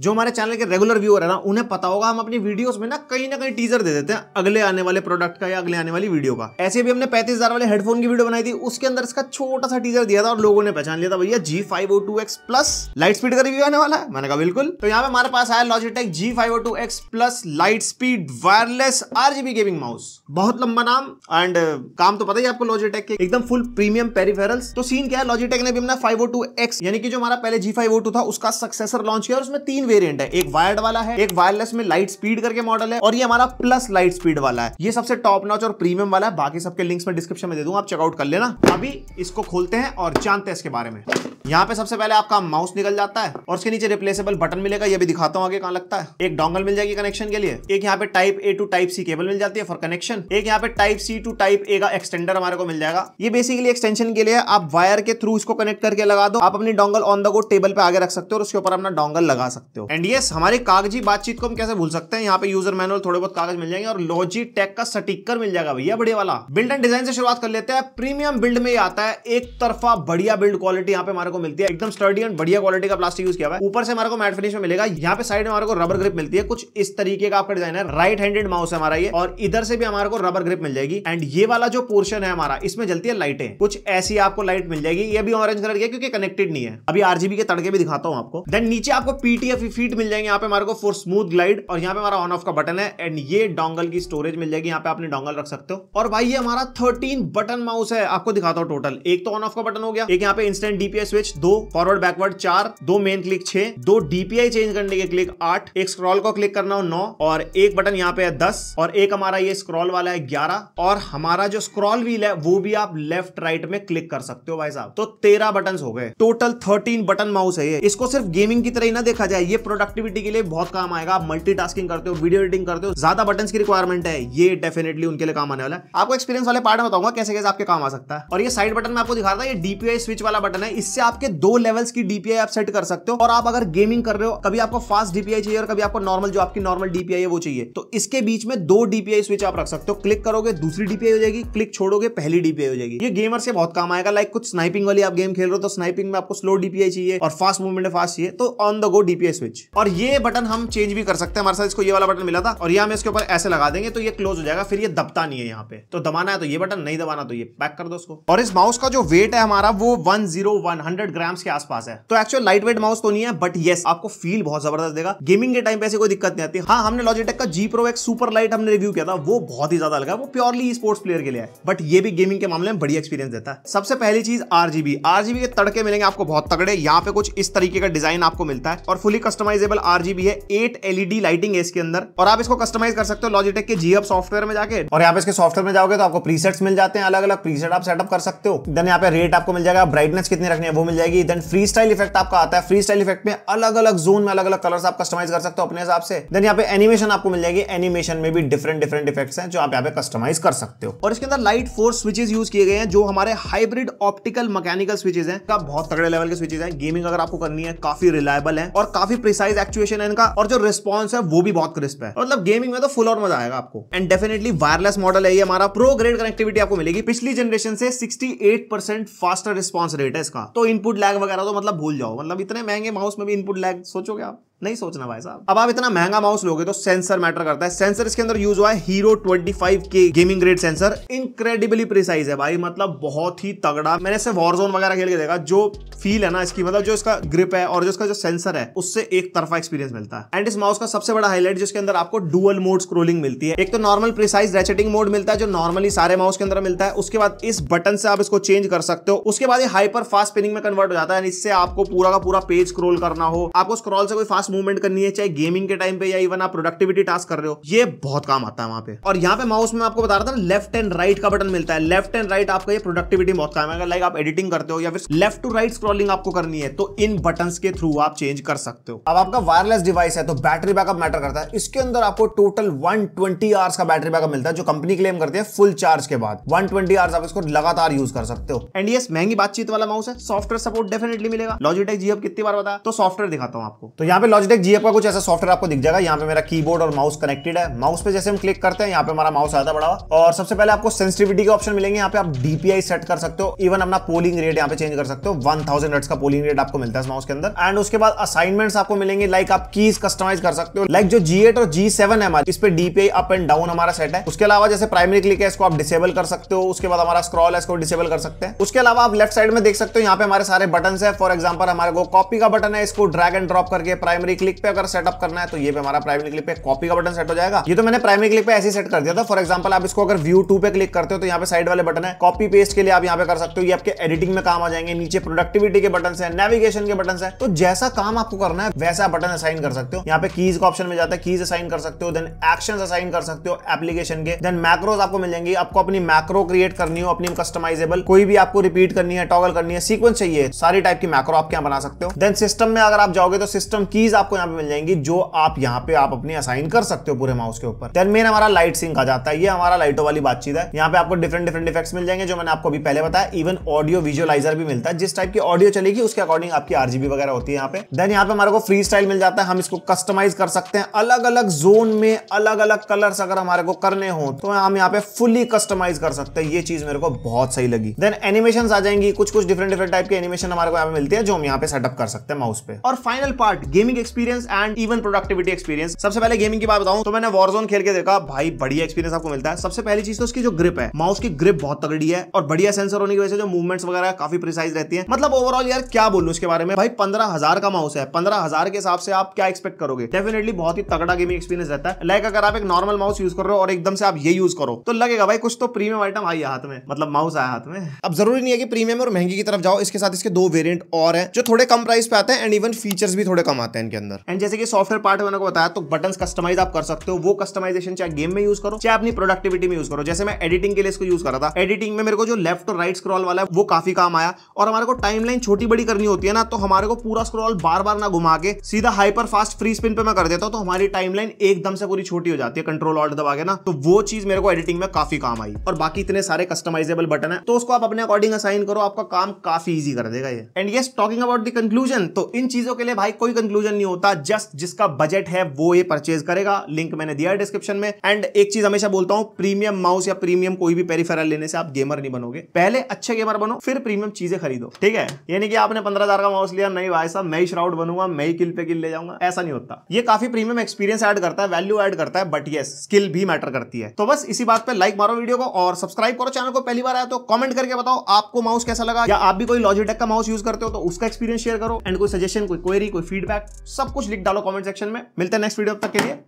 जो हमारे चैनल के रेगुलर व्यूअर है ना उन्हें पता होगा हम अपनी वीडियोस में ना कहीं ना कहीं टीजर दे देते हैं अगले आने वाले प्रोडक्ट का या अगले आने वाली वीडियो का ऐसे भी हमने 35000 हजार वाले हेडफोन की वीडियो बनाई थी उसके अंदर इसका छोटा सा टीजर दिया था और लोगों ने पहचान लिया था भैया G five o two X plus light speed का रिव्यू आने वाला है मैंने कहा बिल्कुल तो यहाँ पे हमारे पास आया Logitech G five o two X plus light speed wireless आर गेमिंग माउस बहुत लंबा नाम एंड uh, काम तो पता ही आपको लॉजिटेक के एकदम फुल प्रीमियम पेरीफेरल्स तो सीन क्या है लॉजिटेक ने भी हमने फाइव ओ टू एक्स यानी कि जो हमारा पहले जी फाइव ओ टू था उसका सक्सेसर लॉन्च किया और उसमें तीन तीन वेरियंट है एक वायर्ड वाला है एक वायरलेस में लाइट स्पीड करके मॉडल है और ये हमारा प्लस लाइट स्पीड वाला है ये सबसे टॉप नॉच और प्रीमियम वाला है बाकी सबके लिंक्स में डिस्क्रिप्शन में दे दूंगा आप चेकआउट कर लेना अभी इसको खोलते हैं और जानते हैं इसके बारे में यहाँ पे सबसे पहले आपका माउस निकल जाता है और उसके नीचे रिप्लेसेबल बटन मिलेगा ये भी दिखाता हूँ आगे कहाँ लगता है एक डोंगल मिल जाएगी कनेक्शन के लिए एक यहाँ पे type A to type C cable मिल जाती है फॉर कनेक्शन एक यहाँ पे type C to type A का एक्सटेंडर हमारे को मिल जाएगा ये बेसिकली एक्सटेंशन के लिए आप वायर के थ्रू इसको कनेक्ट करके लगा दो आप अपनी dongle on the go table पे आगे रख सकते हो और उसके ऊपर अपना डोंगल लगा सकते हो सकते हो एंड यस हमारे कागजी बातचीत को हम कैसे भूल सकते हैं यहाँ पे यूजर मैनुअल थोड़े बहुत कागज मिल जाएंगे और लॉजी टेक का सटीकर मिल जाएगा भैया बढ़िया वाला बिल्ड एंड डिजाइन से शुरुआत कर लेते हैं प्रीमियम बिल्ड में आता है एक तरफा बढ़िया बिल्ड क्वालिटी यहाँ पे हमारे को मिलती है एकदम स्टर्डी एंड बढ़िया क्वालिटी का प्लास्टिक यूज किया हुआ है ऊपर से हमारे को मैट फिनिश में मिलेगा यहाँ पे साइड में हमारे को रबर ग्रिप मिलती है कुछ इस तरीके का आपका डिजाइन है राइट हैंडेड माउस है हमारा ये और इधर से भी हमारे को रबर ग्रिप मिल जाएगी एंड ये वाला जो पोर्शन है हमारा इसमें जलती है लाइटें कुछ ऐसी आपको लाइट मिल जाएगी ये भी ऑरेंज कलर की क्योंकि कनेक्टेड नहीं है अभी आरजीबी के तड़के भी दिखाता हूँ आपको देन नीचे आपको पीटीएफ फीट मिल जाएंगे यहाँ पे हमारे को फॉर स्मूथ ग्लाइड और यहाँ पे हमारा ऑन ऑफ का बटन है एंड ये डोंगल की स्टोरेज मिल जाएगी यहाँ पे आपने डोंगल रख सकते हो और भाई ये हमारा थर्टीन बटन माउस है आपको दिखाता हूँ टोटल एक तो ऑन ऑफ का बटन हो गया एक यहाँ पे इंस्टेंट डीपीआई स्विच दो फॉरवर्ड बैकवर्ड चार दो मेन क्लिक छह दो डीपीआई चेंज करने के क्लिक आठ एक स्क्रॉल को क्लिक करना हो नौ और एक बटन यहाँ पे है दस और एक हमारा ये स्क्रॉल वाला है ग्यारह और हमारा जो स्क्रॉल व्हील है वो भी आप लेफ्ट राइट में क्लिक कर सकते हो भाई साहब तो तेरह बटन हो गए टोटल थर्टीन बटन माउस है इसको सिर्फ गेमिंग की तरह ही ना देखा जाए ये प्रोडक्टिविटी के लिए बहुत काम आएगा आप मल्टी करते हो वीडियो एडिटिंग करते हो ज्यादा बटन की रिक्वायरमेंट है ये डेफिनेटली उनके लिए काम आने वाला है आपको एक्सपीरियंस वाले पार्ट में बताऊंगा कैसे कैसे आपके काम आ सकता है और ये साइड बटन में आपको दिखा रहा था ये डीपीआई स्विच वाला बटन है इससे आपके दो लेवल्स की डीपीआई आप सेट कर सकते हो और आप अगर गेमिंग कर रहे हो कभी आपको फास्ट डीपीआई चाहिए और कभी आपको नॉर्मल जो आपकी नॉर्मल डीपीआई है वो चाहिए तो इसके बीच में दो डीपीआई स्विच आप रख सकते हो क्लिक करोगे दूसरी डीपीआई हो जाएगी क्लिक छोड़ोगे पहली डीपीआई हो जाएगी ये गेमर से बहुत काम आएगा लाइक कुछ स्नाइपिंग वाली आप गेम खेल रहे हो तो स्नाइपिंग में आपको स्लो डीपीआई चाहिए और फास्ट मूवमेंट फास्ट चाहिए तो on the go DPI switch और ये बटन हम चेंज भी कर सकते हैं हमारे साथ इसको ये वाला बटन मिला था और ये हम इसके ऊपर ऐसे लगा देंगे तो ये क्लोज हो जाएगा फिर ये दबता नहीं है यहाँ पे तो दबाना है तो ये बटन नहीं दबाना तो ये पैक कर दो उसको और इस माउस का जो वेट है हमारा वो one zero one hundred grams के आसपास है तो एक्चुअल लाइट वेट माउस तो नहीं है बट येस आपको फील बहुत जबरदस्त देगा गेमिंग के टाइम पे ऐसी कोई दिक्कत नहीं आती हाँ हमने लॉजिटेक का जी प्रो एक सुपर लाइट हमने रिव्यू किया था वो बहुत ही ज्यादा लगा वो प्योरली स्पोर्ट्स प्लेयर के लिए है बट ये भी गेमिंग के मामले में बड़ी एक्सपीरियंस देता है सबसे पहली चीज आरजीबी आरजीबी के तड़के मिलेंगे आपको बहुत तगड़े यहाँ पे कुछ इस तरीके का डिजाइन आपको मिलता है और फुली कस्टमाइजेबल आरजीबी है एट एलईडी लाइटिंग है इसके अंदर और आप इसको कस्टमाइज कर सकते हो लॉजिटेक के जीअप सॉफ्टवेयर में जाके और यहाँ पे इसके सॉफ्टवेयर में जाओगे तो आपको प्रीसेट्स मिल जाते हैं अलग अलग प्रीसेट आप सेटअप कर सकते हो देन यहाँ पे रेट आपको मिल जाएगा ब्राइटनेस कितनी रखनी है वो मिल जाएगी देन फ्री स्टाइल इफेक्ट आपका आता है फ्री स्टाइल इफेक्ट में अलग अलग जोन में अलग अलग कलर आप कस्टमाइज कर सकते हो अपने हिसाब से देन यहाँ पे एनिमेशन आपको मिल जाएगी एनिमेशन में भी डिफरेंट डिफरेंट इफेक्ट्स हैं जो आप यहाँ पे कस्टमाइज कर सकते हो और इसके अंदर लाइट फोर स्विचेस यूज किए गए हैं जो हमारे हाइब्रिड ऑप्टिकल मैकेनिकल स्विचेस हैं बहुत तगड़े लेवल के स्विचेस हैं गेमिंग अगर आपको करनी है काफी रिलायबल है और काफी प्रिसाइज एक्चुएशन है इनका और जो रिस्पॉन्स है वो भी बहुत क्रिस्प है मतलब गेमिंग में तो फुल और मजा आएगा आपको एंड डेफिनेटली वायरलेस मॉडल है ये हमारा प्रो ग्रेड कनेक्टिविटी आपको मिलेगी पिछली जनरेशन से सिक्सटी फास्टर रिस्पॉन्स रेट है इसका तो इनपुट लैग वगैरह तो मतलब भूल जाओ मतलब इतने महंगे माउस में भी इनपुट लैग सोचोगे आप नहीं सोचना भाई साहब अब आप इतना महंगा माउस लोगे तो सेंसर मैटर करता है सेंसर इसके अंदर यूज हुआ है हीरो 25 के gaming grade sensor incredibly precise है भाई मतलब बहुत ही तगड़ा मैंने इसे जोन वगैरह खेल के देखा जो फील है ना इसकी मतलब जो इसका ग्रिप है और जो इसका जो सेंसर है उससे एक तरफा एक्सपीरियंस मिलता है एंड इस माउस का सबसे बड़ा हाईलाइट जिसके अंदर आपको डुअल मोड स्क्रोलिंग मिलती है एक तो नॉर्मल प्रिसाइज रेचेटिंग मोड मिलता है जो नॉर्मली सारे माउस के अंदर मिलता है उसके बाद इस बटन से आप इसको चेंज कर सकते हो उसके बाद हाइपर फास्ट स्पिनिंग में कन्वर्ट हो जाता है इससे आपको पूरा का पूरा पेज स्क्रोल करना हो आपको स्क्रॉल से कोई फास्ट फास्ट मूवमेंट करनी है चाहे गेमिंग के टाइम पे या इवन आप प्रोडक्टिविटी टास्क कर रहे हो ये बहुत काम आता है वहां पे और यहाँ पे माउस में आपको बता रहा था लेफ्ट एंड राइट का बटन मिलता है लेफ्ट एंड राइट आपका ये प्रोडक्टिविटी बहुत काम है अगर लाइक आप एडिटिंग करते हो या फिर लेफ्ट टू राइट स्क्रॉलिंग आपको करनी है तो इन बटन के थ्रू आप चेंज कर सकते हो अब आपका वायरलेस डिवाइस है तो बैटरी बैकअप मैटर करता है इसके अंदर आपको टोटल वन ट्वेंटी का बैटरी बैकअप मिलता है जो कंपनी क्लेम करती है फुल चार्ज के बाद वन ट्वेंटी आप इसको लगातार यूज कर सकते हो एंड यस महंगी बातचीत वाला माउस है सॉफ्टवेयर सपोर्ट डेफिनेटली मिलेगा लॉजिटेक जी अब कितनी बार बताया तो सॉफ्टवेयर दिखाता हूँ आपको तो यहाँ पे लॉजिटेक जीएफ का कुछ ऐसा सॉफ्टवेयर आपको दिख जाएगा यहाँ पे मेरा कीबोर्ड और माउस कनेक्टेड है माउस पे जैसे हम क्लिक करते हैं यहाँ पे हमारा माउस आता बड़ा और सबसे पहले आपको सेंसिटिविटी के ऑप्शन मिलेंगे यहाँ पे आप डीपीआई सेट कर सकते हो इवन अपना पोलिंग रेट यहाँ पे चेंज कर सकते हो वन थाउजेंड का पोलिंग रेट आपको मिलता है माउस के अंदर एंड उसके बाद असाइनमेंट्स आपको मिलेंगे लाइक आप कीज कस्टमाइज कर सकते हो लाइक जो जी और जी है हमारे इस पर डीपीआई अप एंड डाउन हमारा सेट है उसके अलावा जैसे प्राइमरी क्लिक है इसको आप डिसेबल कर सकते हो उसके बाद हमारा स्क्रॉल है इसको डिसेबल कर सकते हैं उसके अलावा आप लेफ्ट साइड में देख सकते हो यहाँ पे हमारे सारे बटन है फॉर एग्जाम्पल हमारे को कॉपी का बटन है इसको ड्रैग एंड ड्रॉप करके प्राइमरी प्राइमरी क्लिक पे अगर सेटअप करना है तो ये पे हमारा प्राइमरी क्लिक पे कॉपी का बटन सेट हो जाएगा ये तो मैंने प्राइमरी क्लिक पे ऐसे सेट कर दिया था फॉर एग्जाम्पल आप इसको अगर व्यू टू पे क्लिक करते हो तो यहाँ पे साइड वाले बटन है कॉपी पेस्ट के लिए आप यहाँ पे कर सकते हो ये आपके एडिटिंग में काम आ जाएंगे नीचे प्रोडक्टिविटी के बटन है नेविगेशन के बटन है तो जैसा काम आपको करना है वैसा बटन असाइन कर सकते हो यहाँ पे कीज का ऑप्शन में जाता है कीज असाइन कर सकते हो देन एक्शन असाइन कर सकते हो एप्लीकेशन के देन मैक्रोज आपको मिल जाएंगे आपको अपनी मैक्रो क्रिएट करनी हो अपनी कस्टमाइजेबल कोई भी आपको रिपीट करनी है टॉगल करनी है सीक्वेंस चाहिए सारी टाइप की मैक्रो आप क्या बना सकते हो देन सिस्टम में अगर आप जाओगे तो सिस्टम कीज चीज आपको यहाँ पे मिल जाएंगी जो आप यहाँ पे आप अपनी असाइन कर सकते हो पूरे माउस के ऊपर मेन हमारा लाइट सिंक आ जाता है ये हमारा लाइटों वाली बातचीत है यहाँ पे आपको डिफरेंट डिफरेंट इफेक्ट्स मिल जाएंगे जो मैंने आपको अभी पहले बताया इवन ऑडियो विजुअलाइजर भी मिलता है जिस टाइप की ऑडियो चलेगी उसके अकॉर्डिंग आपकी आरजीबी वगैरह होती है यहाँ पे देन यहाँ पे हमारे को फ्री स्टाइल मिल जाता है हम इसको कस्टमाइज कर सकते हैं अलग अलग जोन में अलग अलग कलर्स अगर हमारे को करने हो तो हम यहाँ पे फुली कस्टमाइज कर सकते हैं ये चीज मेरे को बहुत सही लगी देन एनिमेशन आ जाएंगी कुछ कुछ डिफरेंट डिफरेंट टाइप के एनिमेशन हमारे को यहाँ पे मिलती है जो हम यहाँ पे सेटअप कर सकते हैं माउस पे और final part gaming experience and even productivity experience सबसे पहले गेमिंग की बात बताऊं तो मैंने वॉरजोन खेल के देखा भाई बढ़िया एक्सपीरियंस आपको मिलता है सबसे पहली चीज तो उसकी जो ग्रिप है माउस की ग्रिप बहुत तगड़ी है और बढ़िया सेंसर होने की वजह से जो मूवमेंट्स वगैरह काफी प्रिसाइज रहती है मतलब ओवरऑल यार क्या बोलूँ उसके बारे में भाई पंद्रह हजार का माउस है पंद्रह हजार के हिसाब से आप क्या एक्सपेक्ट करोगे डेफिनेटली बहुत ही तगड़ा गेमिंग एक्सपीरियंस रहता है लाइक अगर आप एक नॉर्मल माउस यूज कर रहे हो और एकदम से आप ये यूज करो तो लगेगा भाई कुछ तो प्रीमियम आइटम आई हाथ में मतलब माउस आया हाथ में अब जरूरी नहीं है कि प्रीमियम और महंगी की तरफ जाओ इसके साथ इसके दो वेरियंट और है जो थोड़े कम प्राइस पे आते हैं एंड इवन फीचर्स भी थोड़े कम आते हैं के अंदर एंड जैसे कि सॉफ्टवेयर पार्ट मैंने को बताया तो बटन कस्टमाइज आप कर सकते हो वो कस्टमाइजेशन चाहे गेम में यूज करो चाहे अपनी प्रोडक्टिविटी में यूज करो जैसे मैं एडिटिंग के लिए इसको यूज कर रहा था एडिटिंग में मेरे को जो लेफ्ट और राइट स्क्रॉल वाला है वो काफी काम आया और हमारे को टाइमलाइन छोटी बड़ी करनी होती है ना तो हमारे को पूरा स्क्रॉल बार बार ना घुमा के सीधा हाइपर फास्ट फ्री स्पिन पे मैं कर देता हूँ तो हमारी टाइमलाइन एकदम से पूरी छोटी हो जाती है कंट्रोल ऑर्डर दबा के ना तो वो चीज मेरे को एडिटिंग में काफी काम आई और बाकी इतने सारे कस्टमाइजेबल बटन है तो उसको आप अपने अकॉर्डिंग असाइन करो आपका काम काफी ईजी कर देगा ये एंड ये टॉकिंग अबाउट द कंक्लूजन तो इन चीजों के लिए भाई कोई कंक्लूजन नहीं नहीं होता जस्ट जिसका बजट है वो ये परचेज करेगा लिंक मैंने दिया है डिस्क्रिप्शन में एंड एक चीज हमेशा बोलता हूं प्रीमियम माउस या प्रीमियम कोई भी पेरीफेरल लेने से आप गेमर नहीं बनोगे पहले अच्छे गेमर बनो फिर प्रीमियम चीजें खरीदो ठीक है यानी कि आपने पंद्रह का माउस लिया नहीं भाई साहब मैं ही श्राउड बनूंगा मैं ही किल पे किल ले जाऊंगा ऐसा नहीं होता ये काफी प्रीमियम एक्सपीरियंस एड करता है वैल्यू एड करता है बट ये स्किल भी मैटर करती है तो बस इसी बात पर लाइक मारो वीडियो को और सब्सक्राइब करो चैनल को पहली बार आया तो कमेंट करके बताओ आपको माउस कैसा लगा या आप भी कोई लॉजिटेक का माउस यूज करते हो तो उसका एक्सपीरियंस शेयर करो एंड कोई सजेशन कोई क्वेरी कोई फीडबैक सब कुछ लिख डालो कमेंट सेक्शन में मिलते हैं नेक्स्ट वीडियो तक के लिए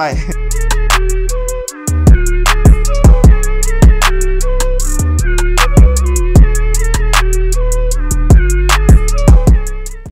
बाय